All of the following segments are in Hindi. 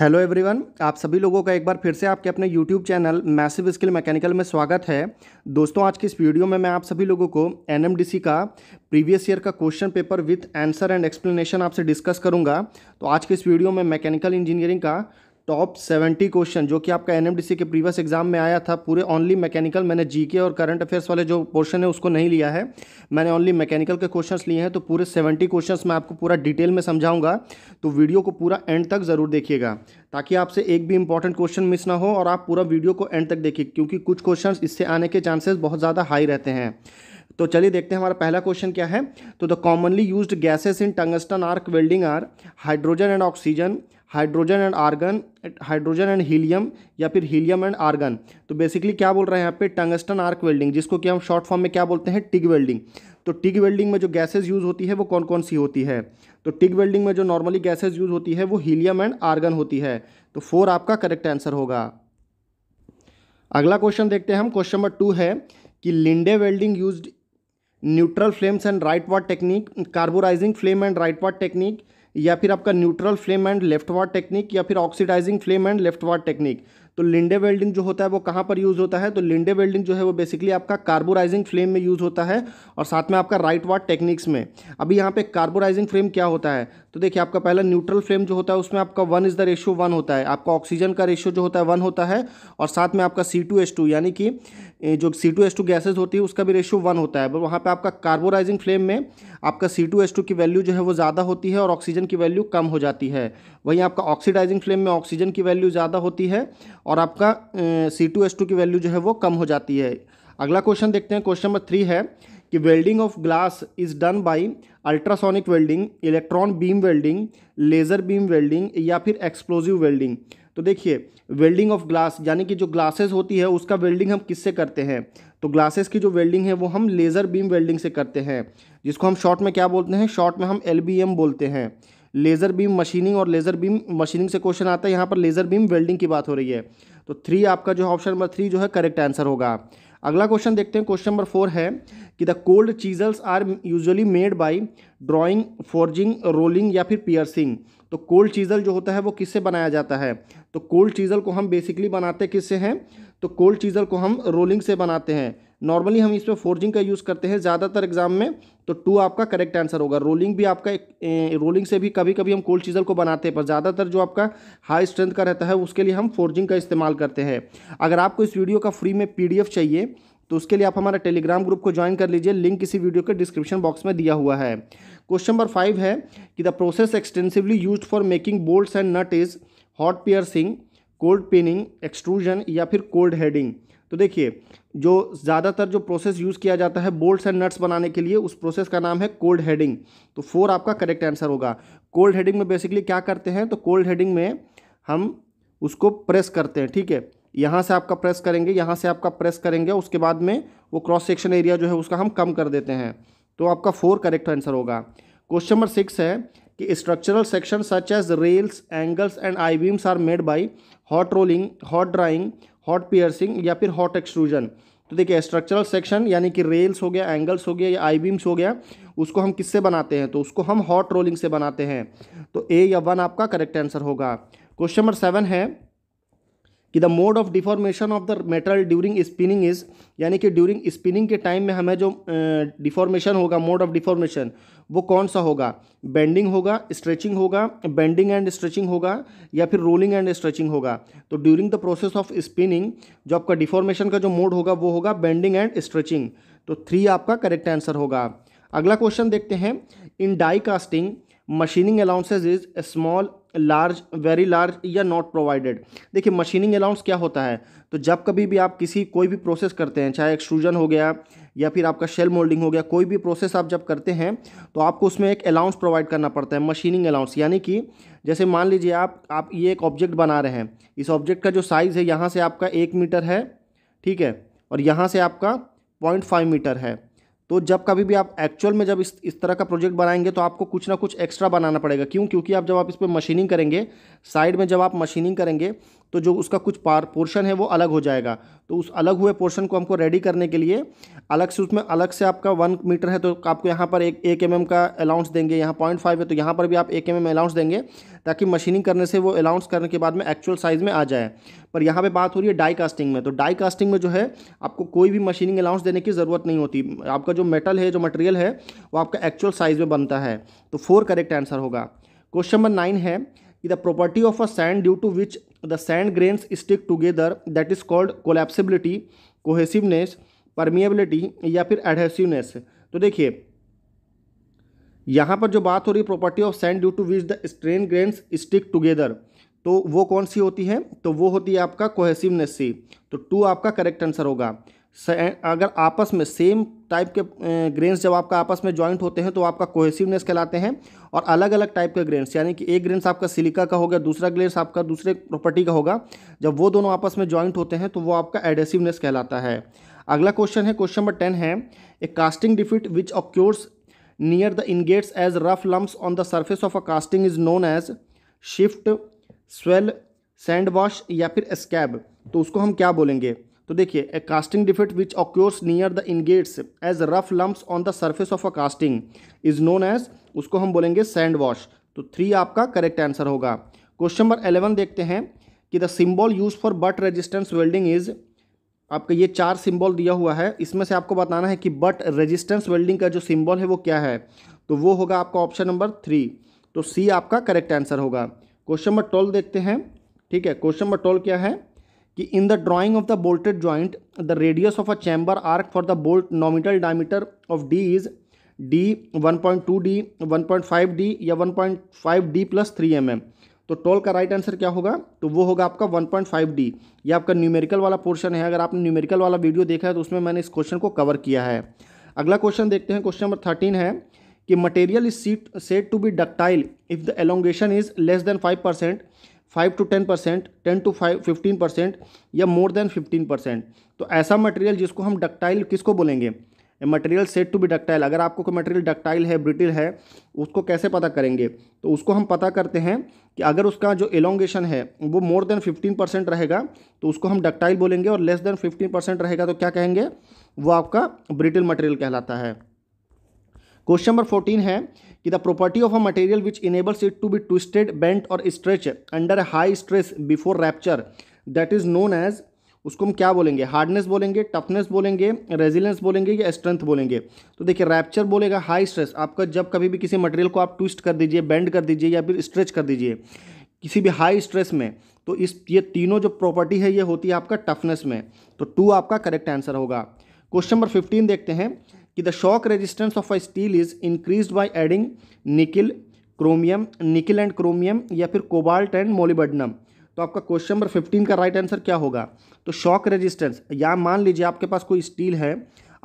हेलो एवरीवन आप सभी लोगों का एक बार फिर से आपके अपने YouTube channel massive skill mechanical में स्वागत है दोस्तों आज की इस वीडियो में मैं आप सभी लोगों को एनएमडीसी का प्रीवियस ईयर का question paper with answer and explanation आपसे डिस्कस करूंगा तो आज के इस वीडियो में मैकेनिकल इंजीनियरिंग का टॉप सेवेंटी क्वेश्चन जो कि आपका एनएमडीसी के प्रीवियस एग्जाम में आया था पूरे ओनली मैकेनिकल मैंने जीके और करंट अफेयर्स वाले जो पोर्शन है उसको नहीं लिया है मैंने ओनली मैकेनिकल के क्वेश्चंस लिए हैं तो पूरे सेवेंटी क्वेश्चंस मैं आपको पूरा डिटेल में समझाऊंगा तो वीडियो को पूरा एंड तक ज़रूर देखिएगा ताकि आपसे एक भी इंपॉर्टेंट क्वेश्चन मिस ना हो और आप पूरा वीडियो को एंड तक देखिए क्योंकि कुछ क्वेश्चन इससे आने के चांसेस बहुत ज़्यादा हाई रहते हैं तो चलिए देखते हैं हमारा पहला क्वेश्चन क्या है तो the commonly use gases in tungsten arc welding are hydrogen and oxygen hydrogen and argon hydrogen and helium या फिर हीलियम एंड आर्गन तो बेसिकली क्या बोल रहे हैं यहाँ पे टंगस्टन आर्क वेल्डिंग जिसको कि हम शॉर्ट फॉर्म में क्या बोलते हैं टिग वेल्डिंग तो टिग वेल्डिंग में जो गैसेज यूज़ होती है वो कौन कौन सी होती है तो टिग वेल्डिंग में जो नॉर्मली गैसेज यूज़ होती है वो हीलियम एंड आर्गन होती है तो फोर आपका करेक्ट आंसर होगा अगला क्वेश्चन देखते हैं हम क्वेश्चन नंबर टू है कि Linde welding use neutral flames and rightward technique carburizing flame and rightward technique या फिर आपका neutral flame and left leftward technique या फिर oxidizing flame and left leftward technique तो लिंडे वेल्डिंग जो होता है वो कहाँ पर यूज़ होता है तो लिंडे वेल्डिंग जो है वो बेसिकली आपका कार्बोराइजिंग फ्लेम में यूज़ होता है और साथ में आपका राइट वार्ड टेक्निक्स में अभी यहाँ पे कार्बोराइजिंग फ्लेम क्या होता है तो देखिए आपका पहला न्यूट्रल फ्लेम जो होता है उसमें आपका one is the ratio one होता है आपका ऑक्सीजन का रेशियो जो होता है वन होता है और साथ में आपका सी टू एस टू यानी कि जो C two S two gases होती है उसका भी रेशियो वन होता है वहाँ पर आपका कार्बोराइजिंग फ्लेम में आपका सी टू एस टू की वैल्यू जो है वो ज़्यादा होती है और ऑक्सीजन की वैल्यू कम हो जाती है वहीं आपका ऑक्सीडाइजिंग फ्लेम में ऑक्सीजन की वैल्यू ज़्यादा होती है और आपका सी टू एस टू की वैल्यू जो है वो कम हो जाती है अगला क्वेश्चन देखते हैं क्वेश्चन नंबर थ्री है कि welding of glass is done by ultrasonic welding electron beam welding laser beam welding या फिर एक्सप्लोजिव वेल्डिंग तो देखिए वेल्डिंग ऑफ ग्लास यानी कि जो ग्लासेस होती है उसका वेल्डिंग हम किससे करते हैं तो ग्लासेस की जो वेल्डिंग है वो हम लेज़र बीम वेल्डिंग से करते हैं जिसको हम शॉर्ट में क्या बोलते हैं शॉर्ट में हम एल बोलते हैं लेज़र बीम मशीनिंग और लेज़र बीम मशीनिंग से क्वेश्चन आता है यहाँ पर लेज़र बीम वेल्डिंग की बात हो रही है तो थ्री आपका जो ऑप्शन नंबर थ्री जो है करेक्ट आंसर होगा अगला क्वेश्चन देखते हैं क्वेश्चन नंबर फोर है कि the cold chisels are usually made by drawing forging rolling या फिर पियर्सिंग तो कोल्ड चीजल जो होता है वो किससे बनाया जाता है तो कोल्ड चीजल को हम बेसिकली बनाते किससे हैं तो कोल्ड चीजल को हम रोलिंग से बनाते हैं नॉर्मली हम इसमें फोर्जिंग का यूज़ करते हैं ज़्यादातर एग्जाम में तो टू आपका करेक्ट आंसर होगा रोलिंग भी आपका एक रोलिंग से भी कभी कभी हम कोल्ड चीज़ल को बनाते हैं पर ज़्यादातर जो आपका हाई स्ट्रेंथ का रहता है उसके लिए हम फोर्जिंग का इस्तेमाल करते हैं अगर आपको इस वीडियो का फ्री में पी चाहिए तो उसके लिए आप हमारा टेलीग्राम ग्रुप को ज्वाइन कर लीजिए लिंक इसी वीडियो के डिस्क्रिप्शन बॉक्स में दिया हुआ है क्वेश्चन नंबर फाइव है कि the process extensively use for making bolts and nut is hot piercing cold peening extrusion या फिर कोल्ड हेडिंग तो देखिए जो ज़्यादातर जो प्रोसेस यूज़ किया जाता है बोल्ट्स एंड नट्स बनाने के लिए उस प्रोसेस का नाम है कोल्ड हेडिंग तो फोर आपका करेक्ट आंसर होगा कोल्ड हेडिंग में बेसिकली क्या करते हैं तो कोल्ड हेडिंग में हम उसको प्रेस करते हैं ठीक है यहाँ से आपका प्रेस करेंगे यहाँ से आपका प्रेस करेंगे उसके बाद में वो क्रॉस सेक्शन एरिया जो है उसका हम कम कर देते हैं तो आपका फोर करेक्ट आंसर होगा क्वेश्चन नंबर सिक्स है कि structural section such as rails angles and I beams are made by hot rolling hot drawing hot piercing या फिर हॉट एक्सट्रूजन तो देखिए स्ट्रक्चरल सेक्शन यानी कि रेल्स हो गया एंगल्स हो गया या आई बीम्स हो गया उसको हम किससे बनाते हैं तो उसको हम हॉट रोलिंग से बनाते हैं तो ए या वन आपका करेक्ट आंसर होगा क्वेश्चन नंबर सेवन है कि the mode of deformation of the metal during spinning is यानी कि ड्यूरिंग स्पिनिंग के टाइम में हमें जो डिफॉर्मेशन होगा मोड ऑफ डिफॉर्मेशन वो कौन सा होगा बेंडिंग होगा स्ट्रेचिंग होगा बेंडिंग एंड स्ट्रेचिंग होगा या फिर रोलिंग एंड स्ट्रेचिंग होगा तो during the process of spinning जो आपका डिफॉर्मेशन का जो मोड होगा वो होगा बेंडिंग एंड स्ट्रेचिंग तो थ्री आपका करेक्ट आंसर होगा अगला क्वेश्चन देखते हैं in die casting machining allowances is small large very large या नॉट प्रोवाइडेड देखिए मशीनिंग अलाउंस क्या होता है तो जब कभी भी आप किसी कोई भी प्रोसेस करते हैं चाहे एक्सट्रूजन हो गया या फिर आपका शेल मोल्डिंग हो गया कोई भी प्रोसेस आप जब करते हैं तो आपको उसमें एक अलाउंस प्रोवाइड करना पड़ता है मशीनिंग अलाउंस यानी कि जैसे मान लीजिए आप आप ये एक ऑब्जेक्ट बना रहे हैं इस ऑब्जेक्ट का जो साइज़ है यहाँ से आपका एक मीटर है ठीक है और यहाँ से आपका पॉइंट फाइव मीटर है तो जब कभी भी आप एक्चुअल में जब इस इस तरह का प्रोजेक्ट बनाएंगे तो आपको कुछ ना कुछ एक्स्ट्रा बनाना पड़ेगा क्यों क्योंकि आप जब आप इस पर मशीनिंग करेंगे साइड में जब आप मशीनिंग करेंगे तो जो उसका कुछ पार पोर्शन है वो अलग हो जाएगा तो उस अलग हुए पोर्शन को हमको रेडी करने के लिए अलग से उसमें अलग से आपका वन मीटर है तो आपको यहाँ पर एक एक एम mm का अलाउंस देंगे यहाँ पॉइंट फाइव है तो यहाँ पर भी आप एक एम mm अलाउंस देंगे ताकि मशीनिंग करने से वो अलाउंस करने के बाद में एक्चुअल साइज़ में आ जाए पर यहाँ पे बात हो रही है डाई कास्टिंग में तो डाई कास्टिंग में जो है आपको कोई भी मशीनिंग अलाउंस देने की ज़रूरत नहीं होती आपका जो मेटल है जो मटेरियल है वो आपका एक्चुअल साइज़ में बनता है तो फोर करेक्ट आंसर होगा क्वेश्चन नंबर नाइन है कि the property of a sand due to which the sand grains stick together that is called collapsibility cohesiveness permeability या फिर एडहेसिवनेस तो देखिए यहाँ पर जो बात हो रही है property of sand due to which the strain grains stick together तो वो कौन सी होती है तो वो होती है आपका कोहेसिवनेस सी तो टू आपका करेक्ट आंसर होगा अगर आपस में सेम टाइप के ग्रेन्स जब आपका आपस में ज्वाइंट होते हैं तो आपका कोहेसिवनेस कहलाते हैं और अलग अलग टाइप के ग्रेन्स यानी कि एक ग्रेन्स आपका सिलिका का हो गया दूसरा ग्रेन्स आपका दूसरे प्रॉपर्टी का होगा जब वो दोनों आपस में ज्वाइंट होते हैं तो वो आपका एडेसिवनेस कहलाता है अगला क्वेश्चन है क्वेश्चन नंबर टेन है a casting defect which occurs near the ingates as rough lumps on the surface of a casting is known as shift swell sand wash या फिर स्कैब तो उसको हम क्या बोलेंगे तो देखिए a casting defect which occurs near the ingates as rough lumps on the surface of a casting is known as उसको हम बोलेंगे सैंड वॉश तो थ्री आपका करेक्ट आंसर होगा क्वेश्चन नंबर एलेवन देखते हैं कि the symbol use for butt resistance welding is आपका ये चार सिम्बॉल दिया हुआ है इसमें से आपको बताना है कि बट रेजिस्टेंस वेल्डिंग का जो सिम्बॉल है वो क्या है तो वो होगा आपका ऑप्शन नंबर थ्री तो सी आपका करेक्ट आंसर होगा क्वेश्चन नंबर ट्वेल्व देखते हैं ठीक है क्वेश्चन नंबर ट्वेल्व क्या है कि in the drawing of the bolted joint the radius of a chamber arc for the bolt nominal diameter of D is D 1.2 D 1.5 D या 1.5 D plus three M M तो टोल का राइट आंसर क्या होगा तो वो होगा आपका 1.5 डी ये आपका न्यूमेरिकल वाला पोर्शन है अगर आपने न्यूमेरिकल वाला वीडियो देखा है तो उसमें मैंने इस क्वेश्चन को कवर किया है अगला क्वेश्चन देखते हैं क्वेश्चन नंबर थर्टीन है कि material is said set to be ductile if the elongation is less than five percent five to ten percent ten to five fifteen percent या मोर देन फिफ्टीन परसेंट तो ऐसा मटेरियल जिसको हम डक्टाइल किसको बोलेंगे material said to be ductile अगर आपको कोई मटेरियल डक्टाइल है ब्रिटिल है उसको कैसे पता करेंगे तो उसको हम पता करते हैं कि अगर उसका जो एलोंगेशन है वो मोर देन फिफ्टीन परसेंट रहेगा तो उसको हम डक्टाइल बोलेंगे और लेस देन फिफ्टीन परसेंट रहेगा तो क्या कहेंगे वो आपका ब्रिटिल मटेरियल कहलाता है क्वेश्चन नंबर फोर्टीन है कि the property of a material which enables it to be twisted bent और stretch under high stress before rupture that is known as उसको हम क्या बोलेंगे हार्डनेस बोलेंगे टफनेस बोलेंगे रेजिलेंस बोलेंगे या स्ट्रेंथ बोलेंगे तो देखिए रैप्चर बोलेगा हाई स्ट्रेस आपका जब कभी भी किसी मटेरियल को आप ट्विस्ट कर दीजिए बेंड कर दीजिए या फिर स्ट्रेच कर दीजिए किसी भी हाई स्ट्रेस में तो इस ये तीनों जो प्रॉपर्टी है ये होती है आपका टफनेस में तो टू आपका करेक्ट आंसर होगा क्वेश्चन नंबर फिफ्टीन देखते हैं कि the shock resistance of a steel is increase by adding nickel chromium nickel and chromium या फिर कोबाल्ट एंड मोलिबडनम तो आपका क्वेश्चन नंबर फिफ्टीन का राइट आंसर क्या होगा तो शॉक रेजिस्टेंस या मान लीजिए आपके पास कोई स्टील है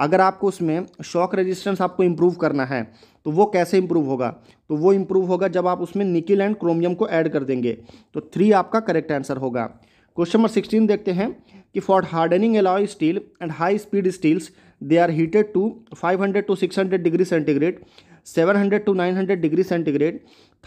अगर आपको उसमें शॉक रेजिस्टेंस आपको इम्प्रूव करना है तो वो कैसे इम्प्रूव होगा तो वो इम्प्रूव होगा जब आप उसमें निकिल एंड क्रोमियम को ऐड कर देंगे तो थ्री आपका करेक्ट आंसर होगा क्वेश्चन नंबर सिक्सटीन देखते हैं कि for hardening alloy steel and high speed steels they are heated to five hundred to six hundred degree centigrade seven hundred to nine hundred degree centigrade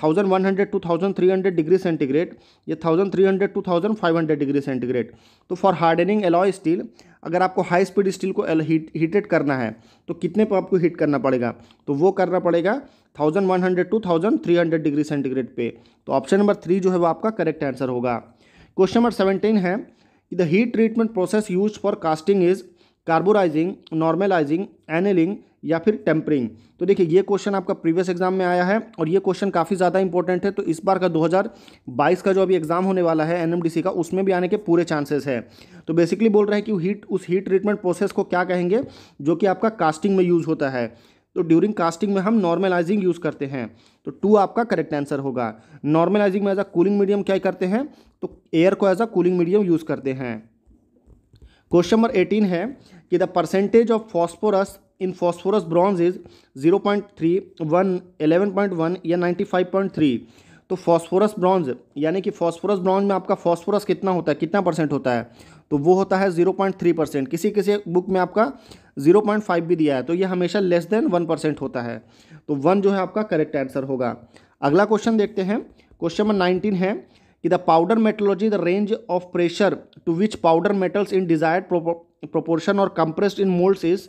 thousand one hundred to thousand three hundred degree centigrade या thousand three hundred to thousand five hundred degree centigrade तो फॉर हार्डनिंग एलॉय स्टील अगर आपको हाई स्पीड स्टील को हीटेड करना है तो कितने पर आपको हीट करना पड़ेगा तो वो करना पड़ेगा one hundred to thousand three hundred degree centigrade पे तो ऑप्शन नंबर थ्री जो है वो आपका करेक्ट आंसर होगा क्वेश्चन नंबर सेवेंटीन है the heat treatment process use for casting is carburizing normalizing annealing या फिर टेम्परिंग तो देखिए ये क्वेश्चन आपका प्रीवियस एग्जाम में आया है और ये क्वेश्चन काफ़ी ज़्यादा इंपॉर्टेंट है तो इस बार का 2022 का जो अभी एग्जाम होने वाला है एनएमडीसी का उसमें भी आने के पूरे चांसेस है तो बेसिकली बोल रहा है कि हीट उस हीट ट्रीटमेंट प्रोसेस को क्या कहेंगे जो कि आपका कास्टिंग में यूज़ होता है तो ड्यूरिंग कास्टिंग में हम नॉर्मलाइजिंग यूज़ करते हैं तो टू आपका करेक्ट आंसर होगा नॉर्मलाइजिंग में एज अ कूलिंग मीडियम क्या करते हैं तो एयर को as a cooling medium use करते हैं क्वेश्चन नंबर एटीन है कि the percentage of phosphorus in phosphorus bronze is zero point three one eleven point one या नाइन्टी फाइव पॉइंट थ्री तो फॉस्फोरस ब्रॉन्ज यानी कि फॉस्फोरस ब्रॉन्ज में आपका फॉस्फोरस कितना होता है कितना परसेंट होता है तो वो होता है जीरो पॉइंट थ्री परसेंट किसी किसी बुक में आपका जीरो पॉइंट फाइव भी दिया है तो ये हमेशा लेस देन वन परसेंट होता है तो वन जो है आपका करेक्ट आंसर होगा अगला क्वेश्चन देखते हैं क्वेश्चन नंबर नाइनटीन है कि the powder metallurgy the range of pressure to which powder metals in desired proportion or compressed in molds is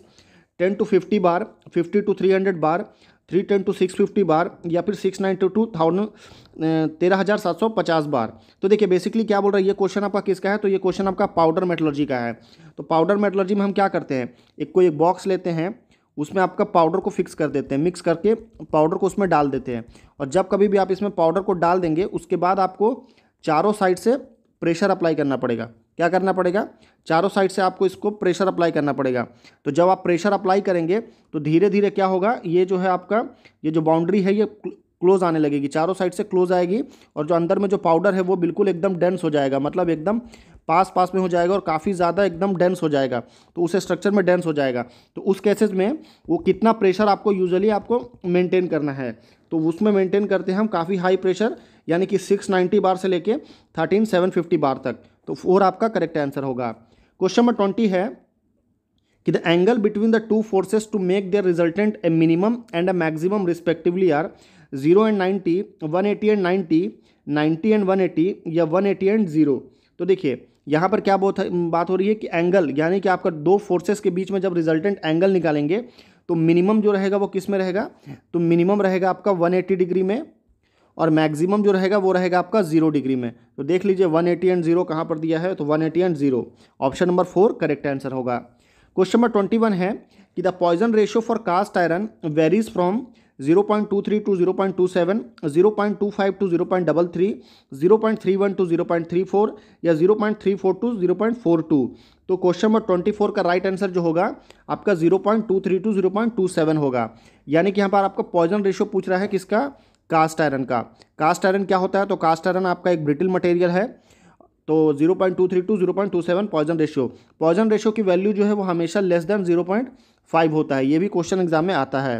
10 to 50 bar 50 to 300 bar 310 to 650 bar या फिर 690 टू थाउजेंड तेरह हज़ार सात सौ पचास बार तो देखिए बेसिकली क्या बोल रहा है ये क्वेश्चन आपका किसका है तो ये क्वेश्चन आपका पाउडर मेटलर्जी का है तो पाउडर मेटलर्जी में हम क्या करते हैं एक कोई एक बॉक्स लेते हैं उसमें आपका पाउडर को फिक्स कर देते हैं मिक्स करके पाउडर को उसमें डाल देते हैं और जब कभी भी आप इसमें पाउडर को डाल देंगे उसके बाद आपको चारों साइड से प्रेशर अप्लाई करना पड़ेगा क्या करना पड़ेगा चारों साइड से आपको इसको प्रेशर अप्लाई करना पड़ेगा तो जब आप प्रेशर अप्लाई करेंगे तो धीरे धीरे क्या होगा ये जो है आपका ये जो बाउंड्री है ये क्लोज आने लगेगी चारों साइड से क्लोज आएगी और जो अंदर में जो पाउडर है वो बिल्कुल एकदम डेंस हो जाएगा मतलब एकदम पास पास में हो जाएगा और काफ़ी ज़्यादा एकदम डेंस हो जाएगा तो उस स्ट्रक्चर में डेंस हो जाएगा तो उस केसेस में वो कितना प्रेशर आपको यूजुअली आपको मेंटेन करना है तो उसमें मेंटेन करते हैं हम काफ़ी हाई प्रेशर यानी कि 690 बार से लेके 13750 बार तक तो फोर आपका करेक्ट आंसर होगा क्वेश्चन नंबर ट्वेंटी है कि the angle between the two forces to make their resultant a minimum and a maximum respectively are zero and ninety one eighty and ninety ninety and one eighty या वन एटी एंड जीरो तो देखिए यहाँ पर क्या बहुत बात हो रही है कि एंगल यानी कि आपका दो फोर्सेस के बीच में जब रिजल्टेंट एंगल निकालेंगे तो मिनिमम जो रहेगा वो किस में रहेगा तो मिनिमम रहेगा आपका 180 डिग्री में और मैक्सिमम जो रहेगा वो रहेगा आपका जीरो डिग्री में तो देख लीजिए वन एटी एंड जीरो कहाँ पर दिया है तो one eighty and zero option number four correct answer होगा क्वेश्चन नंबर ट्वेंटी वन है कि the Poisson ratio for cast iron varies from zero point two three to zero point two seven zero point two five to zero point double three zero point three one to zero point three four या zero point three four to zero point four two तो क्वेश्चन नंबर ट्वेंटी फोर का राइट आंसर जो होगा आपका zero point two three to zero point two seven होगा यानी कि यहाँ पर आपका पॉइजन रेशियो पूछ रहा है किसका कास्ट आयरन का कास्ट आयरन क्या होता है तो कास्ट आयरन आपका एक ब्रिटिल मटेरियल है तो 0.23 two three two to zero point seven Poisson ratio Poisson ratio की वैल्यू जो है वो हमेशा लेस देन 0.5 होता है ये भी क्वेश्चन एग्जाम में आता है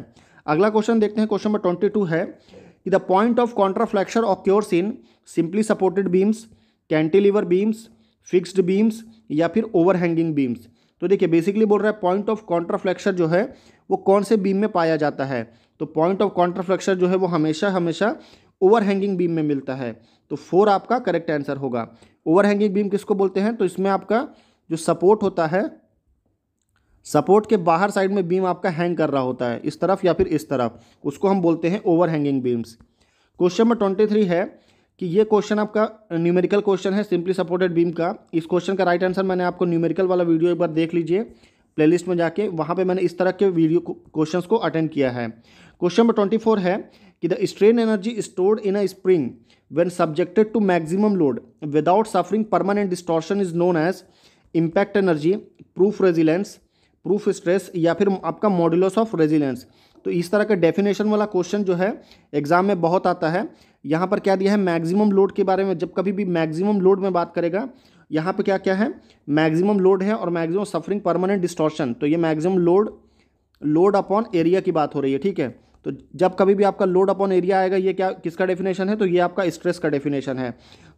अगला क्वेश्चन देखते हैं क्वेश्चन नंबर ट्वेंटी टू है कि the point of occurs in simply supported beams cantilever beams fixed beams या फिर ओवरहैंगिंग बीम्स तो देखिए बेसिकली बोल रहा है पॉइंट ऑफ कॉन्ट्राफ्लेक्शन जो है वो कौन से बीम में पाया जाता है तो पॉइंट ऑफ कॉन्ट्राफ्लेक्शन जो है वो हमेशा हमेशा ओवरहैंगिंग बीम में मिलता है तो फोर आपका करेक्ट आंसर होगा ओवरहैंगिंग बीम किसको बोलते हैं तो इसमें आपका जो सपोर्ट होता है सपोर्ट के बाहर साइड में बीम आपका हैंग कर रहा होता है इस तरफ या फिर इस तरफ उसको हम बोलते हैं overhanging beams question number twenty three है कि ये क्वेश्चन आपका न्यूमेरिकल क्वेश्चन है सिंपली सपोर्टेड बीम का इस क्वेश्चन का राइट आंसर मैंने आपको न्यूमेरिकल वाला वीडियो एक बार देख लीजिए प्लेलिस्ट में जाके वहाँ पे मैंने इस तरह के वीडियो क्वेश्चंस को अटेंड किया है क्वेश्चन नंबर ट्वेंटी फोर है कि the strain energy stored in a spring when subjected to maximum load without suffering permanent distortion is known as impact energy proof resilience proof stress या फिर आपका मॉड्यूलस ऑफ रेजिलेंस तो इस तरह का डेफिनेशन वाला क्वेश्चन जो है एग्जाम में बहुत आता है यहाँ पर क्या दिया है मैक्सिमम लोड के बारे में जब कभी भी मैक्सिमम लोड में बात करेगा यहाँ पर क्या क्या है मैक्सिमम लोड है और मैक्सिमम सफरिंग परमानेंट डिस्टॉर्शन तो ये maximum load load upon area की बात हो रही है ठीक है तो जब कभी भी आपका लोड अपॉन एरिया आएगा ये क्या किसका डेफिनेशन है तो ये आपका स्ट्रेस का डेफिनेशन है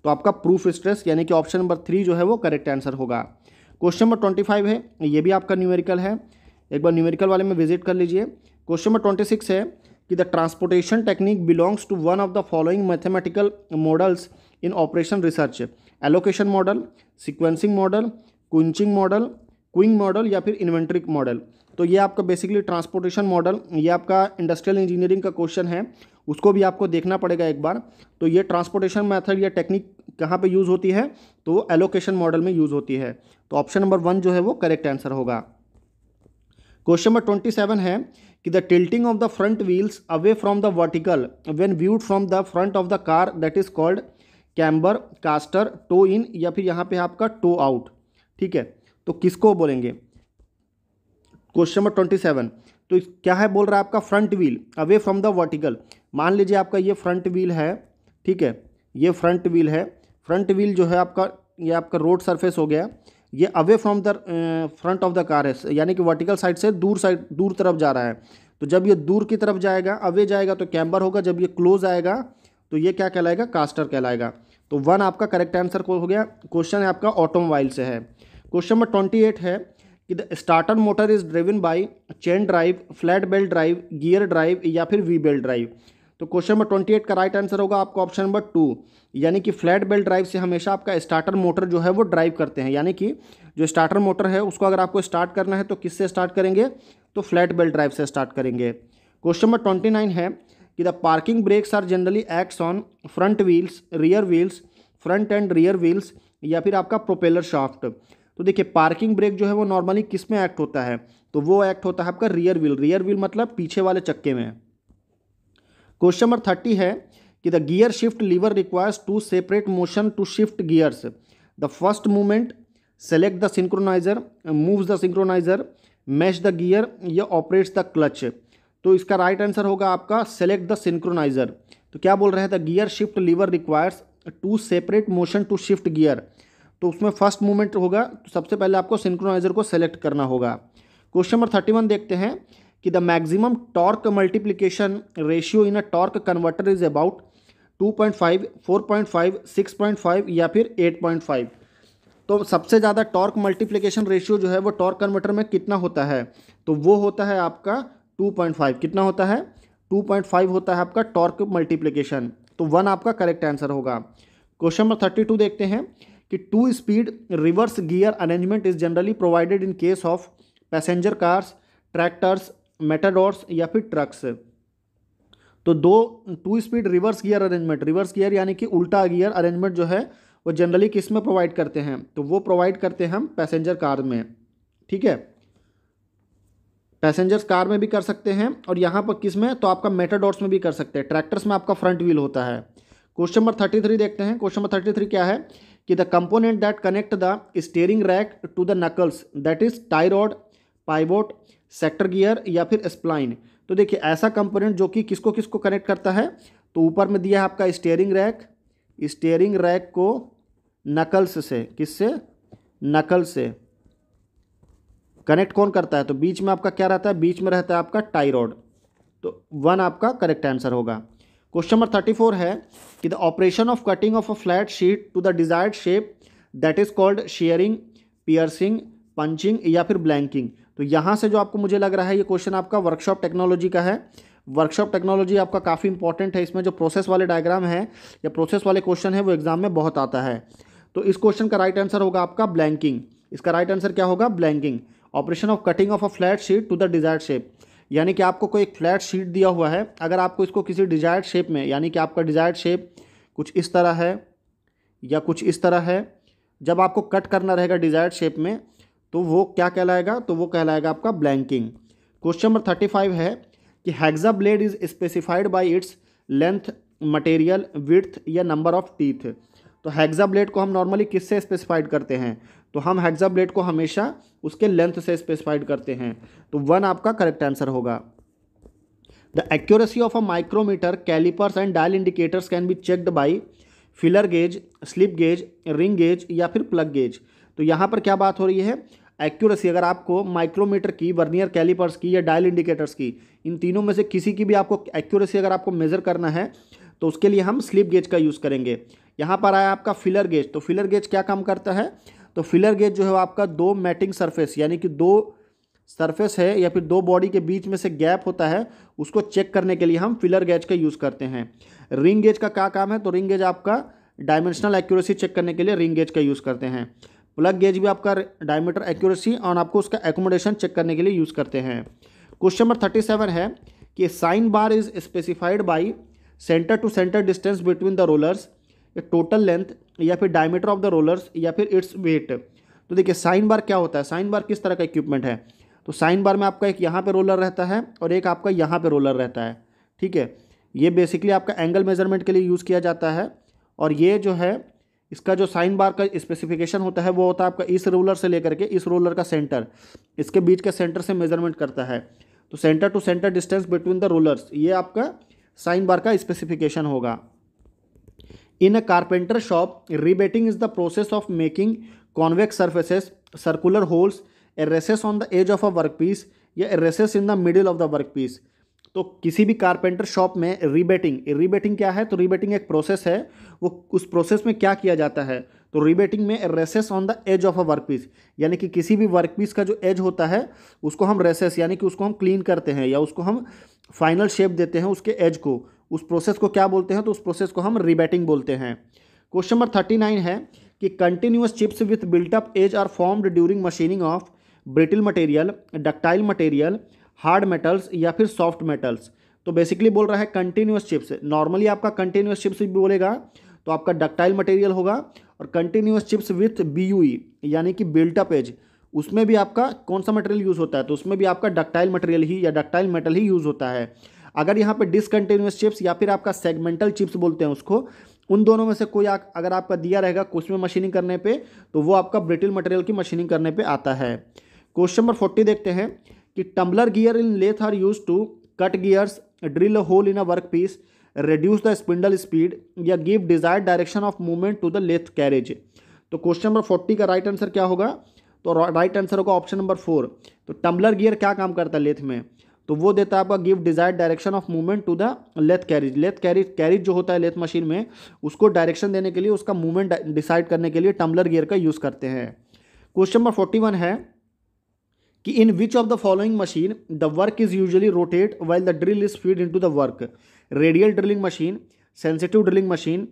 तो आपका प्रूफ स्ट्रेस यानी कि ऑप्शन नंबर थ्री जो है वो करेक्ट आंसर होगा क्वेश्चन नंबर ट्वेंटी फाइव है ये भी आपका न्यूमेरिकल है एक बार न्यूमेरिकल वाले में विजिट कर लीजिए क्वेश्चन नंबर ट्वेंटी सिक्स है कि the transportation technique belongs to one of the following mathematical models in operation research allocation model sequencing model queuing model queuing model या फिर इन्वेंट्रिक मॉडल तो ये आपका बेसिकली ट्रांसपोर्टेशन मॉडल ये आपका इंडस्ट्रियल इंजीनियरिंग का क्वेश्चन है उसको भी आपको देखना पड़ेगा एक बार तो ये ट्रांसपोर्टेशन मेथड या टेक्निक कहाँ पे यूज़ होती है तो एलोकेशन मॉडल में यूज़ होती है तो ऑप्शन नंबर वन जो है वो करेक्ट आंसर होगा क्वेश्चन नंबर ट्वेंटी सेवन है कि the tilting of the front wheels away from the vertical when viewed from the front of the car that is called camber caster toe in या फिर यहाँ पे आपका टो आउट ठीक है तो किसको बोलेंगे क्वेश्चन नंबर ट्वेंटी सेवन तो क्या है बोल रहा है आपका front wheel away from the vertical मान लीजिए आपका ये फ्रंट व्हील है ठीक है ये फ्रंट व्हील है फ्रंट व्हील जो है आपका ये आपका रोड सरफेस हो गया ये away from the front of the car है यानी कि वर्टिकल साइड से दूर साइड दूर तरफ जा रहा है तो जब ये दूर की तरफ जाएगा अवे जाएगा तो कैम्बर होगा जब ये क्लोज आएगा तो ये क्या कहलाएगा कास्टर कहलाएगा तो वन आपका करेक्ट आंसर हो गया क्वेश्चन है आपका ऑटोमोबाइल से है क्वेश्चन नंबर ट्वेंटी एट है कि the starter motor is driven by chain drive flat belt drive gear drive या फिर वी बेल्ट ड्राइव तो क्वेश्चन नंबर ट्वेंटी एट का राइट आंसर होगा आपका ऑप्शन नंबर टू यानी कि फ्लैट बेल्ट ड्राइव से हमेशा आपका स्टार्टर मोटर जो है वो ड्राइव करते हैं यानी कि जो स्टार्टर मोटर है उसको अगर आपको स्टार्ट करना है तो किससे स्टार्ट करेंगे तो फ्लैट बेल्ट ड्राइव से स्टार्ट करेंगे क्वेश्चन नंबर ट्वेंटी नाइन है कि the parking brakes are generally acts on front wheels rear wheels front and rear wheels या फिर आपका प्रोपेलर शाफ्ट तो देखिए पार्किंग ब्रेक जो है वो नॉर्मली किस में एक्ट होता है तो वो एक्ट होता है आपका रियर व्हील रियर व्हील मतलब पीछे वाले चक्के में क्वेश्चन नंबर थर्टी है कि the gear shift lever requires two separate motion to shift gears the first movement select the synchronizer moves the synchronizer match the gear या ऑपरेट्स द क्लच तो इसका राइट right आंसर होगा आपका सेलेक्ट द सिंक्रोनाइजर तो क्या बोल रहे हैं the gear shift lever requires two separate motion to shift gear तो उसमें फर्स्ट मूवमेंट होगा तो सबसे पहले आपको सिंक्रोनाइजर को सेलेक्ट करना होगा क्वेश्चन नंबर थर्टी वन देखते हैं कि the maximum torque multiplication ratio in a torque converter is about 2.5, 4.5, 6.5 या फिर 8.5 तो सबसे ज़्यादा टॉर्क मल्टीप्लिकेशन रेशियो जो है वो टॉर्क कन्वर्टर में कितना होता है तो वो होता है आपका 2.5 कितना होता है 2.5 होता है आपका टॉर्क मल्टीप्लिकेशन तो वन आपका करेक्ट आंसर होगा क्वेश्चन नंबर थर्टी टू देखते हैं कि two speed reverse gear arrangement is generally provided in case of passenger cars tractors matadors या फिर ट्रक्स तो दो two speed reverse gear arrangement reverse gear यानी कि उल्टा गियर अरेंजमेंट जो है वो जनरली किस में प्रोवाइड करते हैं तो वो प्रोवाइड करते हैं हम पैसेंजर कार में ठीक है पैसेंजर्स कार में भी कर सकते हैं और यहाँ पर किस में तो आपका मेटाडोर्स में भी कर सकते हैं ट्रैक्टर्स में आपका फ्रंट व्हील होता है क्वेश्चन नंबर थर्टी थ्री देखते हैं क्वेश्चन नंबर थर्टी थ्री क्या है कि the component that connect the steering rack to the knuckles that is tie rod pivot sector या फिर स्प्लाइन तो देखिए ऐसा कंपोनेंट जो कि किसको किसको कनेक्ट करता है तो ऊपर में दिया है आपका स्टेयरिंग रैक स्टेयरिंग रैक को नकल्स से किससे नकल से कनेक्ट कौन करता है तो बीच में आपका क्या रहता है बीच में रहता है आपका टाई रॉड तो वन आपका करेक्ट आंसर होगा क्वेश्चन नंबर थर्टी फोर है कि the operation of cutting of a flat sheet to the desired shape that is called shearing piercing punching या फिर ब्लैंकिंग तो यहाँ से जो आपको मुझे लग रहा है ये क्वेश्चन आपका वर्कशॉप टेक्नोलॉजी का है वर्कशॉप टेक्नोलॉजी आपका काफ़ी इंपॉर्टेंट है इसमें जो प्रोसेस वाले डायग्राम है या प्रोसेस वाले क्वेश्चन है वो एग्जाम में बहुत आता है तो इस क्वेश्चन का राइट आंसर होगा आपका ब्लैंकिंग इसका राइट आंसर क्या होगा blanking operation of cutting of a flat sheet to the desired shape यानी कि आपको कोई एक फ्लैट शीट दिया हुआ है अगर आपको इसको किसी डिजायर्ड शेप में यानी कि आपका डिजायर्ड शेप कुछ इस तरह है या कुछ इस तरह है जब आपको कट करना रहेगा डिजायर्ड शेप में तो वो क्या कहलाएगा तो वो कहलाएगा आपका blanking question number thirty five है कि hacksaw blade is specified by its length material width या नंबर ऑफ टीथ तो हैग्जा ब्लेड को हम नॉर्मली किससे स्पेसिफाइड करते हैं तो हम हेक्सा ब्लेड को हमेशा उसके लेंथ से स्पेसिफाइड करते हैं तो वन आपका करेक्ट आंसर होगा the accuracy of a micrometer calipers and dial indicators can be checked by feeler gauge slip gauge ring gauge या फिर प्लग गेज तो यहाँ पर क्या बात हो रही है एक्यूरेसी अगर आपको माइक्रोमीटर की वर्नियर कैलिपर्स की या डायल इंडिकेटर्स की इन तीनों में से किसी की भी आपको एक्यूरेसी अगर आपको मेज़र करना है तो उसके लिए हम स्लिप गेज का यूज़ करेंगे यहाँ पर आया आपका फिलर गेज तो फिलर गेज क्या काम करता है तो फिलर गेज जो है आपका दो मैटिंग सरफेस यानी कि दो सरफेस है या फिर दो बॉडी के बीच में से गैप होता है उसको चेक करने के लिए हम फिलर गेज का यूज़ करते हैं रिंग गेज का क्या काम है तो रिंग गेज आपका डायमेंशनल एक्यूरेसी चेक करने के लिए रिंग गेज का यूज़ करते हैं प्लग गेज भी आपका डायमीटर एक्यूरेसी और आपको उसका एकोमोडेशन चेक करने के लिए यूज़ करते हैं क्वेश्चन नंबर थर्टी सेवन है कि sine bar is specified by centre to centre distance between the rollers a total length या फिर डायमीटर ऑफ द रोलर्स या फिर इट्स वेट तो देखिए साइन बार क्या होता है साइन बार किस तरह का इक्विपमेंट है तो साइन बार में आपका एक यहाँ पे रोलर रहता है और एक आपका यहाँ पे रोलर रहता है ठीक है ये बेसिकली आपका एंगल मेजरमेंट के लिए यूज़ किया जाता है और ये जो है इसका जो साइन बार का स्पेसिफिकेशन होता है वो होता है आपका इस रोलर से लेकर के इस रोलर का सेंटर इसके बीच के सेंटर से मेजरमेंट करता है तो centre to centre distance between the rollers ये आपका साइन बार का स्पेसिफिकेशन होगा in a carpenter shop rebating is the process of making convex surfaces circular holes recesses on the edge of a work piece या recesses in the middle of the work piece तो किसी भी कारपेंटर शॉप में रीबेटिंग रीबेटिंग क्या है तो रीबेटिंग एक प्रोसेस है वो उस प्रोसेस में क्या किया जाता है तो रीबेटिंग में recesses on the edge of a work piece यानी कि किसी भी वर्क पीस का जो एज होता है उसको हम रेसेस यानी कि उसको हम क्लीन करते हैं या उसको हम फाइनल शेप देते हैं उसके एज को उस प्रोसेस को क्या बोलते हैं तो उस प्रोसेस को हम रिबैटिंग बोलते हैं क्वेश्चन नंबर थर्टी नाइन है कि continuous chips with built up edge are formed during machining of brittle material ductile material hard metals या फिर सॉफ्ट मेटल्स तो बेसिकली बोल रहा है कंटिन्यूस चिप्स नॉर्मली आपका कंटिन्यूस चिप्स भी बोलेगा तो आपका डक्टाइल मटेरियल होगा और कंटिन्यूस चिप्स विथ बी यानी कि बिल्टअप एज उसमें भी आपका कौन सा मटेरियल यूज़ होता है तो उसमें भी आपका डक्टाइल मटेरियल ही या डक्टाइल मेटल ही यूज़ होता है अगर यहाँ पे डिसकंटिन्यूस चिप्स या फिर आपका सेगमेंटल चिप्स बोलते हैं उसको उन दोनों में से कोई आ, अगर आपका दिया रहेगा में मशीनिंग करने पे तो वो आपका ब्रिटिल मटेरियल की मशीनिंग करने पे आता है क्वेश्चन नंबर फोर्टी देखते हैं कि tumbler gear in lathe are use to cut gears drill a hole in a work piece reduce the spindle speed या give desire direction of movement to the lathe carriage तो क्वेश्चन नंबर फोर्टी का राइट right आंसर क्या होगा तो राइट right आंसर होगा ऑप्शन नंबर फोर तो टम्बलर गियर क्या काम करता है लेथ में तो वो देता है आपका give desire direction of movement to the lathe carriage lathe carriage carriage जो होता है लेथ मशीन में उसको डायरेक्शन देने के लिए उसका मूवमेंट डिसाइड करने के लिए टम्बलर गियर का यूज़ करते हैं क्वेश्चन नंबर फोर्टी वन है कि in which of the following machine the work is usually rotate while the drill is feed into the work radial drilling machine sensitive drilling machine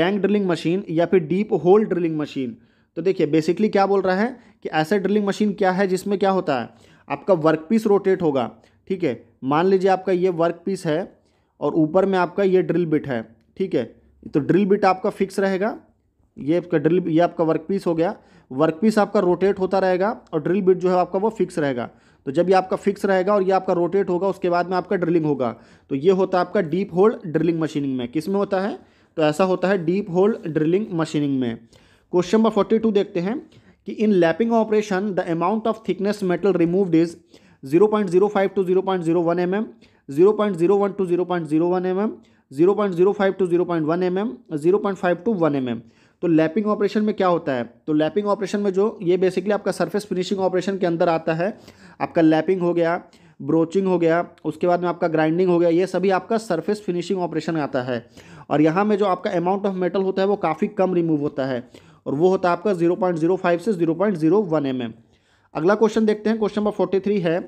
gang drilling machine या फिर डीप होल ड्रिलिंग मशीन तो देखिए बेसिकली क्या बोल रहा है कि ऐसा ड्रिलिंग मशीन क्या है जिसमें क्या होता है आपका वर्कपीस रोटेट होगा ठीक है मान लीजिए आपका ये वर्क पीस है और ऊपर में आपका ये ड्रिल बिट है ठीक है तो ड्रिल बिट आपका फिक्स रहेगा ये आपका ड्रिल ये आपका वर्क पीस हो गया वर्क पीस आपका रोटेट होता रहेगा और ड्रिल बिट जो है आपका वो फिक्स रहेगा तो जब ये आपका फिक्स रहेगा और ये आपका रोटेट होगा उसके बाद में आपका ड्रिलिंग होगा तो ये होता है आपका डीप होल ड्रिलिंग मशीनिंग में किस में होता है तो ऐसा होता है डीप होल ड्रिलिंग मशीनिंग में क्वेश्चन नंबर फोर्टी टू देखते हैं कि in lapping operation the amount of thickness metal removed is zero point zero five to zero point zero one m m zero point zero one to zero point zero one m m zero point zero five to zero point one m m zero point five to one m M तो लैपिंग ऑपरेशन में क्या होता है तो लैपिंग ऑपरेशन में जो ये बेसिकली आपका सर्फेस फिनिशिंग ऑपरेशन के अंदर आता है आपका लैपिंग हो गया ब्रोचिंग हो गया उसके बाद में आपका ग्राइंडिंग हो गया ये सभी आपका सरफेस फिनिशिंग ऑपरेशन आता है और यहाँ में जो आपका अमाउंट ऑफ मेटल होता है वो काफ़ी कम रिमूव होता है और वो होता है आपका 0.05 से 0.01 पॉइंट mm अगला क्वेश्चन देखते हैं क्वेश्चन नंबर फोर्टी थ्री है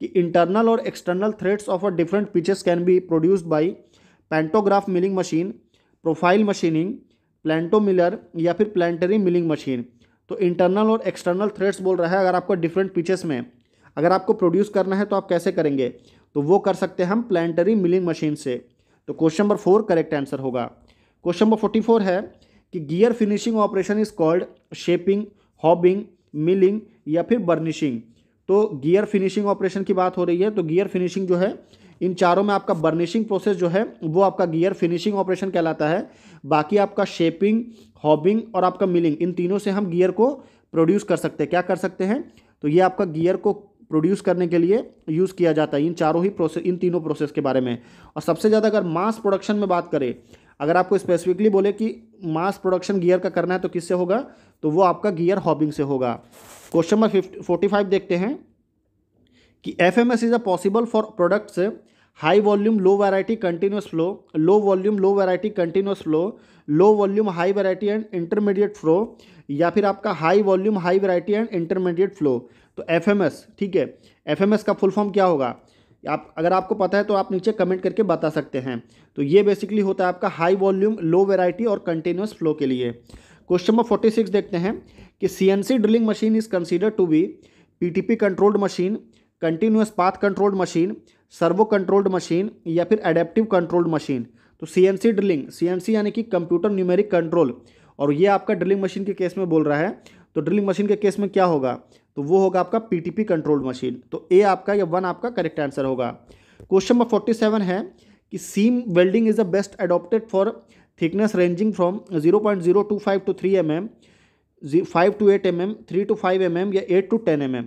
कि इंटरनल और external threads of a different pitches can be produced by pantograph milling machine profile machining plano miller या फिर प्लान्टरी मिलिंग मशीन तो इंटरनल और एक्सटर्नल थ्रेड्स बोल रहा है अगर आपको डिफरेंट पिचेस में अगर आपको प्रोड्यूस करना है तो आप कैसे करेंगे तो वो कर सकते हैं हम प्लान्टरी मिलिंग मशीन से तो question number four correct answer होगा क्वेश्चन नंबर फोर्टी फोर है कि gear finishing operation is called shaping hobbing milling या फिर बर्निशिंग तो गियर फिनिशिंग ऑपरेशन की बात हो रही है तो गियर फिनिशिंग जो है इन चारों में आपका बर्निशिंग प्रोसेस जो है वो आपका गियर फिनिशिंग ऑपरेशन कहलाता है बाकी आपका शेपिंग हॉबिंग और आपका मिलिंग इन तीनों से हम गियर को प्रोड्यूस कर सकते हैं क्या कर सकते हैं तो ये आपका गियर को प्रोड्यूस करने के लिए यूज़ किया जाता है इन चारों ही प्रोसेस इन तीनों प्रोसेस के बारे में और सबसे ज़्यादा अगर मास प्रोडक्शन में बात करें अगर आपको स्पेसिफिकली बोले कि मास प्रोडक्शन गियर का करना है तो किससे होगा तो वो आपका गियर हॉबिंग से होगा क्वेश्चन नंबर फोर्टी फाइव देखते हैं कि F M S is a possible for products high volume low variety continuous flow low volume low variety continuous flow low volume high variety and intermediate flow या फिर आपका high volume high variety and intermediate flow तो एफ एम एस ठीक है एफ एम एस का फुल फॉर्म क्या होगा आप अगर आपको पता है तो आप नीचे कमेंट करके बता सकते हैं तो ये बेसिकली होता है आपका हाई वॉल्यूम लो वेराइटी और कंटिन्यूस फ्लो के लिए क्वेश्चन नंबर फोर्टी सिक्स देखते हैं कि CNC drilling machine is consider to be PTP controlled machine continuous path controlled machine servo controlled machine या फिर एडेप्टिव कंट्रोल्ड मशीन तो सीएनसी ड्रिलिंग सीएनसी यानी कि कंप्यूटर न्यूमेरिक कंट्रोल और ये आपका ड्रिलिंग मशीन के केस में बोल रहा है तो ड्रिलिंग मशीन के केस में क्या होगा तो वो होगा आपका पीटीपी कंट्रोल्ड मशीन तो ए आपका या वन आपका करेक्ट आंसर होगा क्वेश्चन नंबर फोर्टी सेवन है कि seam welding is the best adopted for thickness ranging from zero point zero two five to three M m जी five to eight m m थ्री टू फाइव एम एम या eight to ten m M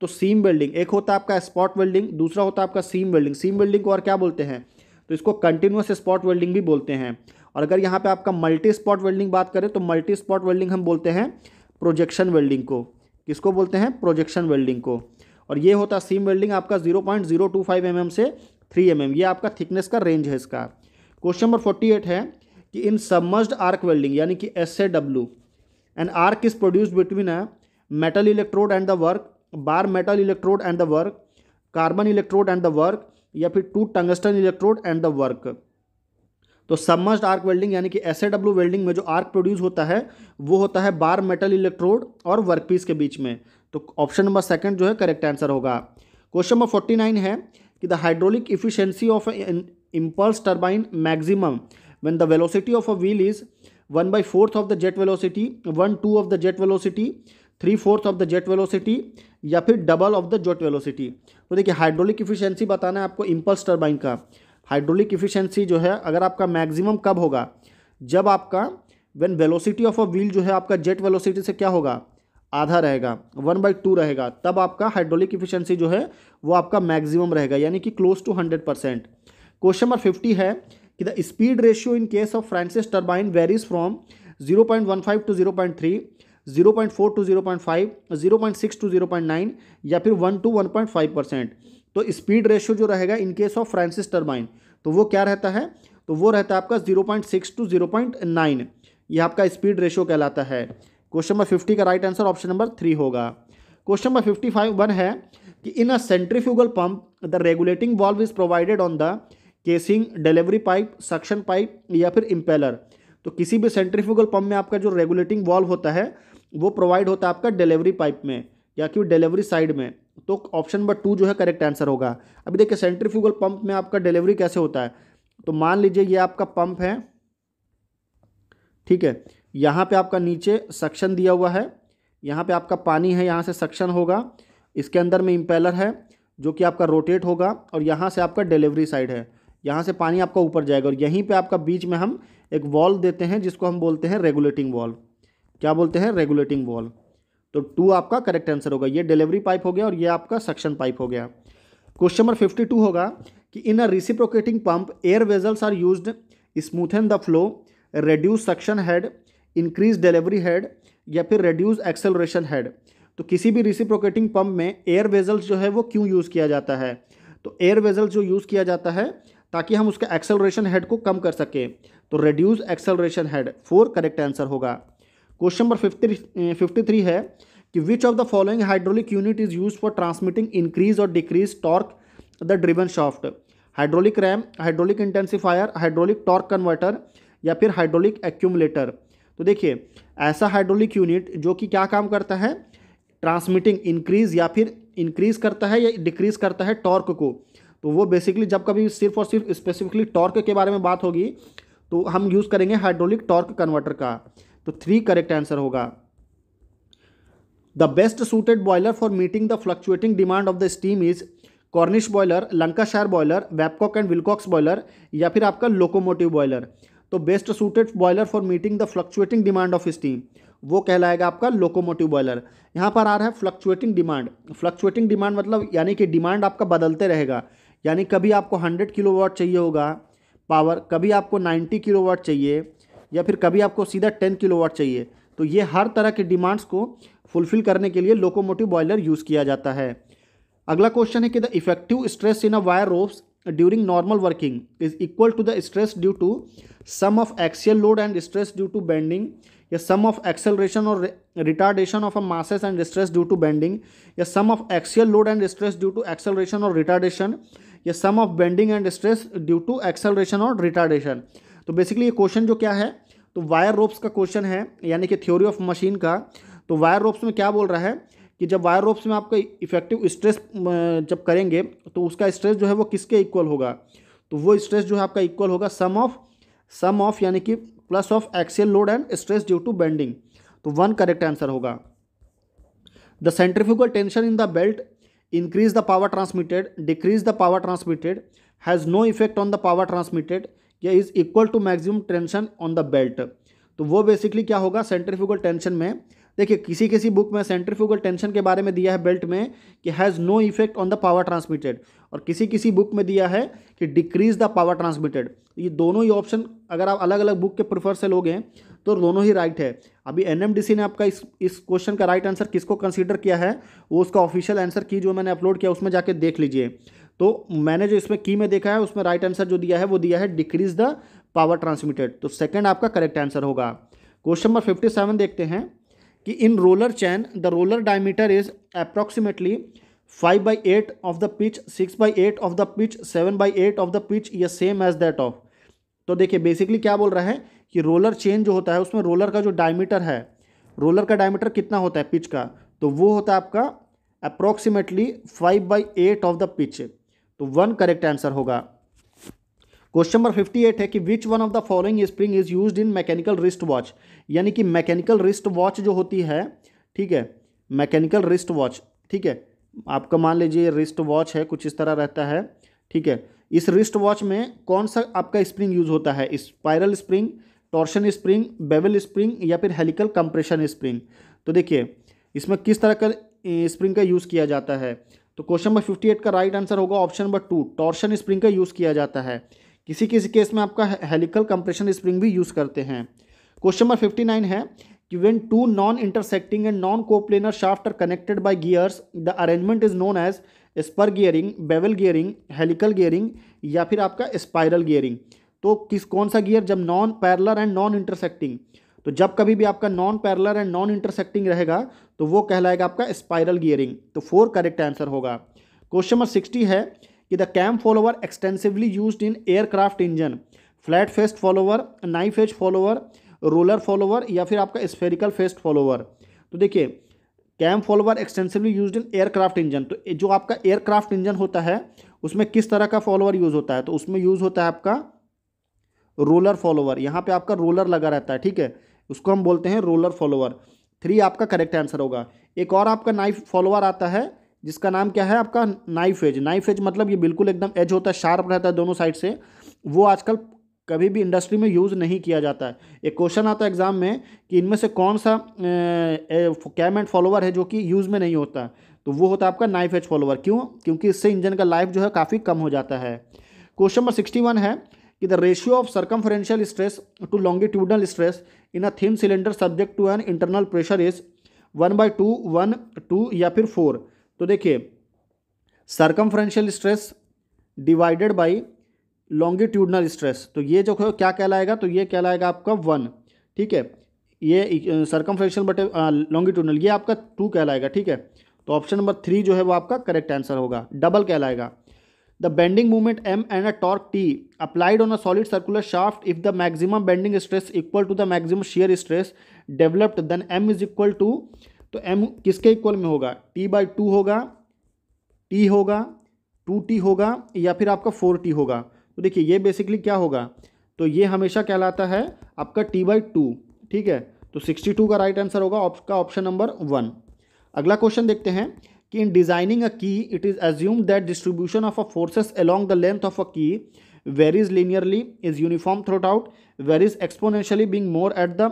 तो सीम वेल्डिंग एक होता है आपका स्पॉट वेल्डिंग दूसरा होता है आपका सीम वेल्डिंग सीम वेल्डिंग को और क्या बोलते हैं तो इसको कंटिन्यूस स्पॉट वेल्डिंग भी बोलते हैं और अगर यहाँ पे आपका मल्टी स्पॉट वेल्डिंग बात करें तो मल्टी स्पॉट वेल्डिंग हम बोलते हैं प्रोजेक्शन वेल्डिंग को किसको बोलते हैं प्रोजेक्शन वेल्डिंग को और ये होता है सीम वेल्डिंग आपका zero point zero two five M m से थ्री एम एम ये आपका थिकनेस का रेंज है इसका क्वेश्चन नंबर फोर्टी एट है कि इन सबमर्स्ड आर्क वेल्डिंग यानी कि S A W and arc is produce between a metal electrode and the work bare metal electrode and the work carbon electrode and the work या फिर to tungsten electrode and the work तो सबमस्ड आर्क वेल्डिंग यानी कि एस डब्ल्यू वेल्डिंग में जो आर्क प्रोड्यूस होता है वो होता है बार मेटल इलेक्ट्रोड और वर्कपीस के बीच में तो ऑप्शन नंबर सेकंड जो है करेक्ट आंसर होगा क्वेश्चन नंबर फोर्टी नाइन है कि the hydraulic efficiency of impulse turbine maximum when the velocity of a wheel is one by fourth of the jet velocity one two of the jet velocity three fourth of the jet velocity या फिर double of the jet velocity तो देखिए हाइड्रोलिक इफिशियंसी बताना है आपको इम्पल्स टर्बाइन का हाइड्रोलिक इफिशियंसी जो है अगर आपका मैक्सिमम कब होगा जब आपका when velocity of a wheel जो है आपका जेट वेलोसिटी से क्या होगा आधा रहेगा वन बाई टू रहेगा तब आपका हाइड्रोलिक इफिशियंसी जो है वो आपका मैक्सिमम रहेगा यानी कि close to hundred percent question number fifty है कि the speed ratio in case of Francis turbine varies from 0.15 to 0.3 0.4 to 0.5 0.6 to 0.9 या फिर 1 टू 1.5 परसेंट तो स्पीड रेशियो जो रहेगा in case of Francis turbine तो वो क्या रहता है तो वो रहता है आपका सिक्स टू नाइन ये आपका स्पीड रेशियो कहलाता है क्वेश्चन नंबर फिफ्टी का right answer option number three होगा question number fifty five one है कि in a centrifugal pump the regulating valve is provided on the casing delivery pipe suction pipe या फिर इम्पेलर तो किसी भी सेंट्रीफ्यूगल पंप में आपका जो रेगुलेटिंग वॉल्व होता है वो प्रोवाइड होता है आपका डिलीवरी पाइप में या कि डिलीवरी साइड में तो ऑप्शन नंबर टू जो है करेक्ट आंसर होगा अभी देखिए सेंट्रीफ्यूगल पंप में आपका डिलीवरी कैसे होता है तो मान लीजिए ये आपका पंप है ठीक है यहाँ पे आपका नीचे सक्शन दिया हुआ है यहाँ पे आपका पानी है यहाँ से सक्शन होगा इसके अंदर में इम्पेलर है जो कि आपका रोटेट होगा और यहाँ से आपका डिलीवरी साइड है यहाँ से पानी आपका ऊपर जाएगा और यहीं पे आपका बीच में हम एक वॉल्व देते हैं जिसको हम बोलते हैं रेगुलेटिंग वॉल्व क्या बोलते हैं रेगुलेटिंग वॉल्व तो टू आपका करेक्ट आंसर होगा ये डिलीवरी पाइप हो गया और ये आपका सक्शन पाइप हो गया क्वेश्चन नंबर फिफ्टी टू होगा कि in a reciprocating pump air vessels are use smoothen the flow reduce suction head increase delivery head या फिर रेड्यूज एक्सेलरेशन हेड तो किसी भी रिसिप्रोकेटिंग पंप में एयर वेजल्स जो है वो क्यों यूज़ किया जाता है तो एयर वेजल जो यूज़ किया जाता है ताकि हम उसका एक्सेलरेशन हेड को कम कर सकें तो reduce acceleration head four correct answer होगा question number fifty fifty three है कि which of the following hydraulic unit is use for transmitting increase और decrease torque the driven shaft hydraulic ram hydraulic intensifier hydraulic torque converter या फिर हाइड्रोलिक एक्यूमलेटर तो देखिए ऐसा हाइड्रोलिक यूनिट जो कि क्या काम करता है ट्रांसमिटिंग इंक्रीज या फिर इंक्रीज करता है या डिक्रीज करता है टॉर्क को तो वो बेसिकली जब कभी सिर्फ और सिर्फ स्पेसिफिकली टॉर्क के बारे में बात होगी तो हम यूज़ करेंगे हाइड्रोलिक टॉर्क कन्वर्टर का तो थ्री करेक्ट आंसर होगा the best suited boiler for meeting the fluctuating demand of the steam is Cornish boiler Lancashire boiler Babcock and Wilcox boiler या फिर आपका लोकोमोटिव बॉयलर तो best suited boiler for meeting the fluctuating demand of steam वो कहलाएगा आपका लोकोमोटिव बॉयलर यहाँ पर आ रहा है फ्लक्चुएटिंग डिमांड फ्लक्चुएटिंग डिमांड मतलब यानी कि डिमांड आपका बदलते रहेगा यानी कभी आपको 100 वाट चाहिए होगा पावर कभी आपको 90 वाट चाहिए या फिर कभी आपको सीधा 10 वाट चाहिए तो ये हर तरह के डिमांड्स को फुलफिल करने के लिए लोकोमोटिव बॉयलर यूज़ किया जाता है अगला क्वेश्चन है कि the effective stress in a wire ropes during normal working is equal to the stress due to sum of axial load and stress due to bending या सम ऑफ एक्सेलरेशन और retardation of a masses and stress due to bending या sum of axial load and stress due to acceleration और रिटार्डेशन या sum of bending and stress due to acceleration और रिटार्डेशन तो बेसिकली ये क्वेश्चन जो क्या है तो वायर रोप्स का क्वेश्चन है यानी कि थ्योरी ऑफ मशीन का तो वायर रोप्स में क्या बोल रहा है कि जब वायर रोप्स में आपका इफेक्टिव स्ट्रेस जब करेंगे तो उसका स्ट्रेस जो है वो किसके इक्वल होगा तो वो स्ट्रेस जो है आपका इक्वल होगा सम ऑफ सम ऑफ यानी कि plus of axial load and stress due to bending तो वन करेक्ट आंसर होगा the centrifugal tension in the belt increase the power transmitted decrease the power transmitted has no effect on the power transmitted या is equal to maximum tension on the belt तो वो बेसिकली क्या होगा सेंट्रीफ्यूगल टेंशन में देखिए किसी किसी बुक में सेंट्रीफ्यूगल टेंशन के बारे में दिया है बेल्ट में कि has no effect on the power transmitted और किसी किसी बुक में दिया है कि डिक्रीज द पावर ट्रांसमिटेड ये दोनों ही ऑप्शन अगर आप अलग अलग बुक के प्रेफर से लोगे तो दोनों ही राइट है अभी एनएमडीसी ने आपका इस इस क्वेश्चन का राइट आंसर किसको कंसीडर किया है वो उसका ऑफिशियल आंसर की जो मैंने अपलोड किया उसमें जाके देख लीजिए तो मैंने जो इसमें की में देखा है उसमें राइट आंसर जो दिया है वो दिया है डिक्रीज द पावर ट्रांसमिटेड तो सेकेंड आपका करेक्ट आंसर होगा क्वेश्चन नंबर फिफ्टी सेवन देखते हैं कि in roller chain the roller diameter is approximately five by eight of the pitch six by eight of the pitch seven by eight of the pitch या सेम एज दैट ऑफ तो देखिए बेसिकली क्या बोल रहा है कि रोलर चेन जो होता है उसमें रोलर का जो डायमीटर है रोलर का डायमीटर कितना होता है पिच का तो वो होता है आपका approximately five by eight of the pitch तो वन करेक्ट आंसर होगा क्वेश्चन नंबर फिफ्टी एट है कि which one of the following spring is use in mechanical wrist watch यानी कि मैकेनिकल रिस्ट वॉच जो होती है ठीक है मैकेनिकल रिस्ट वॉच ठीक है आपका मान लीजिए रिस्ट वॉच है कुछ इस तरह रहता है ठीक है इस रिस्ट वॉच में कौन सा आपका स्प्रिंग यूज होता है spiral spring torsion spring bevel spring या फिर हेलिकल कंप्रेशन स्प्रिंग तो देखिए इसमें किस तरह का स्प्रिंग का यूज़ किया जाता है तो क्वेश्चन नंबर फिफ्टी एट का राइट आंसर होगा option number two torsion spring का यूज़ किया जाता है किसी किसी केस में आपका हेलिकल कंप्रेशन स्प्रिंग भी यूज़ करते हैं क्वेश्चन नंबर फिफ्टी नाइन है कि when two non intersecting and non coplanar shaft are connected by gears the arrangement is known as spur gearing bevel gearing helical gearing या फिर आपका स्पायरल गियरिंग तो किस कौन सा गियर जब non parallel and non intersecting तो जब कभी भी आपका non parallel and non intersecting रहेगा तो वो कहलाएगा आपका स्पायरल गियरिंग तो फोर करेक्ट आंसर होगा क्वेश्चन नंबर सिक्सटी है कि the cam follower extensively use in aircraft engine flat faced follower knife edge follower roller follower या फिर आपका स्फेरिकल फेस्ट फॉलोवर तो देखिए cam follower extensively use in aircraft engine तो जो आपका एयरक्राफ्ट इंजन होता है उसमें किस तरह का फॉलोवर यूज़ होता है तो उसमें यूज़ होता है आपका रोलर फॉलोवर यहाँ पे आपका रोलर लगा रहता है ठीक है उसको हम बोलते हैं रोलर फॉलोवर थ्री आपका करेक्ट आंसर होगा एक और आपका नाइफ फॉलोवर आता है जिसका नाम क्या है आपका नाइफ एज नाइफ एज मतलब ये बिल्कुल एकदम एज होता है शार्प रहता है दोनों साइड से वो आजकल कभी भी इंडस्ट्री में यूज़ नहीं किया जाता है एक क्वेश्चन आता है एग्ज़ाम में कि इनमें से कौन सा कैम एंड फॉलोवर है जो कि यूज़ में नहीं होता तो वो होता है आपका नाइफ एच फॉलोवर क्यों क्योंकि इससे इंजन का लाइफ जो है काफ़ी कम हो जाता है क्वेश्चन नंबर सिक्सटी वन है कि the ratio of circumferential stress to longitudinal stress in a thin cylinder subject to an internal pressure is one by two one two या फिर फोर तो देखिए circumferential stress divided by longitudinal stress तो ये जो क्या कहलाएगा तो ये कहलाएगा आपका वन ठीक है ये सर्कमफ्लेक्शन बटे लॉन्गिट्यूडनल ये आपका टू कहलाएगा ठीक है तो ऑप्शन नंबर थ्री जो है वो आपका करेक्ट आंसर होगा डबल कहलाएगा the bending movement M and a torque T applied on a solid circular shaft if the maximum bending stress equal to the maximum shear stress developed then M is equal to तो एम किसके इक्वल में होगा टी बाई टू होगा टी होगा टू टी होगा या फिर आपका फोर टी होगा तो देखिए ये बेसिकली क्या होगा तो ये हमेशा कहलाता है आपका टी बाई टू ठीक है तो सिक्सटी टू का राइट आंसर होगा आपका ऑप्शन नंबर वन अगला क्वेश्चन देखते हैं कि in designing a key it is assume that distribution of a forces along the length of a key vary is linearly is uniform throughout vary is exponentially being more at the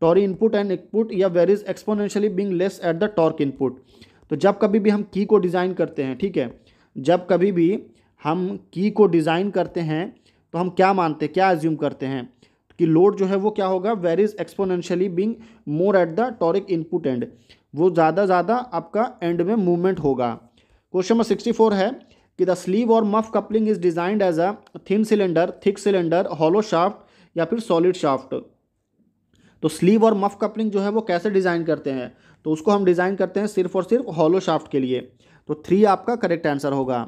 torque input end input या is exponentially being less at the torque input तो जब कभी भी हम की को डिज़ाइन करते हैं ठीक है जब कभी भी हम की को डिज़ाइन करते हैं तो हम क्या मानते हैं क्या एज्यूम करते हैं कि लोड जो है वो क्या होगा vary is exponentially being more at the torque input end वो ज़्यादा ज़्यादा आपका एंड में मूवमेंट होगा क्वेश्चन नंबर सिक्सटी फोर है कि the sleeve or muff coupling is designed as a thin cylinder thick cylinder hollow shaft या फिर सॉलिड शाफ्ट तो स्लीव और मफ कपलिंग जो है वो कैसे डिज़ाइन करते हैं तो उसको हम डिज़ाइन करते हैं सिर्फ और सिर्फ हॉलो शाफ्ट के लिए तो थ्री आपका करेक्ट आंसर होगा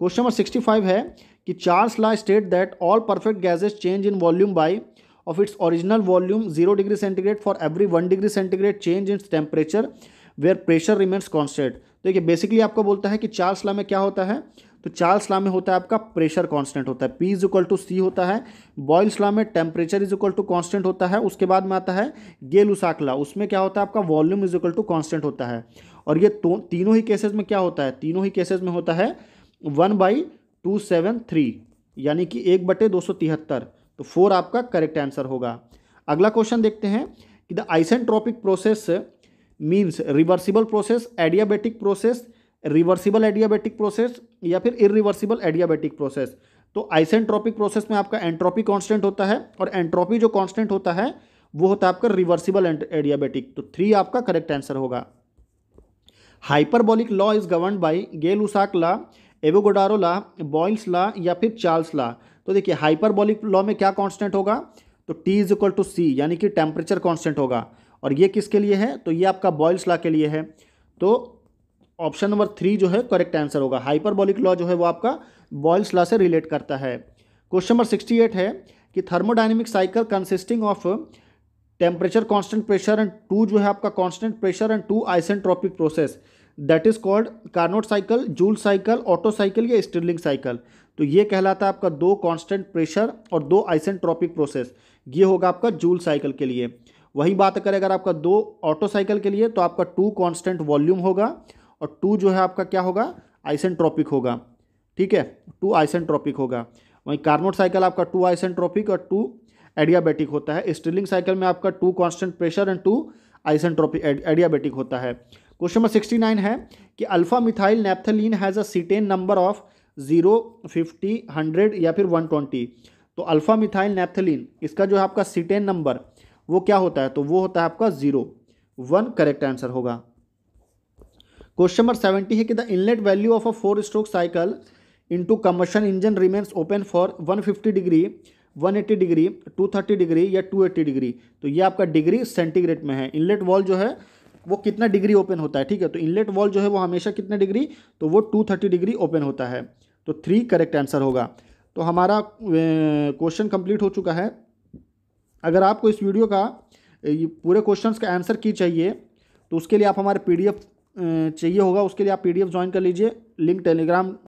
क्वेश्चन नंबर सिक्सटी फाइव है कि Charles law state that all perfect gases change in volume by of its original volume zero degree centigrade for every one degree centigrade change in temperature where pressure remains constant तो देखिए बेसिकली आपको बोलता है कि चार्ल्स ला में क्या होता है तो चार्ल्स ला में होता है आपका प्रेशर कांस्टेंट होता है P is equal to C होता है बॉयल्स ला में temperature is equal to constant होता है उसके बाद में आता है गेल उसाकला उसमें क्या होता है आपका volume is equal to constant होता है और ये तो, तीनों ही केसेज में क्या होता है तीनों ही केसेज में होता है one by two seven three यानी कि एक बटे दो सौ तिहत्तर तो फोर आपका करेक्ट आंसर होगा अगला क्वेश्चन देखते हैं कि the isentropic process means reversible process adiabatic process reversible adiabatic process या फिर इरिवर्सिबल एडियाबेटिक प्रोसेस तो आइसेंट्रोपिक प्रोसेस में आपका एंट्रोपी कांस्टेंट होता है और एंट्रोपी जो कांस्टेंट होता है वो होता है आपका रिवर्सिबल एडियाबेटिक तो थ्री आपका करेक्ट आंसर होगा hyperbolic law is govern by Gay Lussac law Avogadro law Boyle's law या फिर चार्ल्स ला तो देखिए हाइपरबॉलिक लॉ में क्या कांस्टेंट होगा तो T is equal to C यानी कि टेम्परेचर कांस्टेंट होगा और ये किसके लिए है तो ये आपका बॉयल्स लॉ के लिए है तो ऑप्शन नंबर थ्री जो है करेक्ट आंसर होगा हाइपरबॉलिक लॉ जो है वो आपका बॉयल्स लॉ से रिलेट करता है क्वेश्चन नंबर सिक्सटी एट है कि thermodynamic cycle consisting of temperature constant pressure and two जो है आपका constant pressure and two isentropic process that is called Carnot cycle Joule cycle Otto cycle या स्टिरलिंग साइकिल तो ये कहलाता है आपका दो कांस्टेंट प्रेशर और दो आइसेंट्रॉपिक प्रोसेस ये होगा आपका जूल साइकिल के लिए वही बात करें अगर आपका दो ऑटो साइकिल के लिए तो आपका टू कांस्टेंट वॉल्यूम होगा और टू जो है आपका क्या होगा आइसेंट्रॉपिक होगा ठीक है टू आइसेंट्रॉपिक होगा वहीं कार्नोट साइकिल आपका टू आइसेंट्रॉपिक और टू एडियाबेटिक होता है स्टिलिंग साइकिल में आपका two constant pressure and two isentropic adiabatic होता है क्वेश्चन नंबर सिक्सटी नाइन है कि alpha methyl naphthalene has a cetane number of zero fifty hundred या फिर वन ट्वेंटी तो अल्फा मिथाइल नेप्थलीन इसका जो है आपका सीटेन नंबर वो क्या होता है तो वो होता है आपका जीरो वन करेक्ट आंसर होगा क्वेश्चन नंबर सेवेंटी है कि the inlet value of a four stroke cycle into combustion engine remains open for 150 degree 180 degree 230 degree या 280 डिग्री तो ये आपका डिग्री सेंटीग्रेड में है इनलेट वॉल जो है वो कितना डिग्री ओपन होता है ठीक है तो इनलेट वॉल जो है वो हमेशा कितना डिग्री तो वो टू थर्टी डिग्री ओपन होता है तो थ्री करेक्ट आंसर होगा तो हमारा क्वेश्चन कंप्लीट हो चुका है अगर आपको इस वीडियो का पूरे क्वेश्चन का आंसर की चाहिए तो उसके लिए आप हमारे पी चाहिए होगा उसके लिए आप पी ज्वाइन कर लीजिए लिंक टेलीग्राम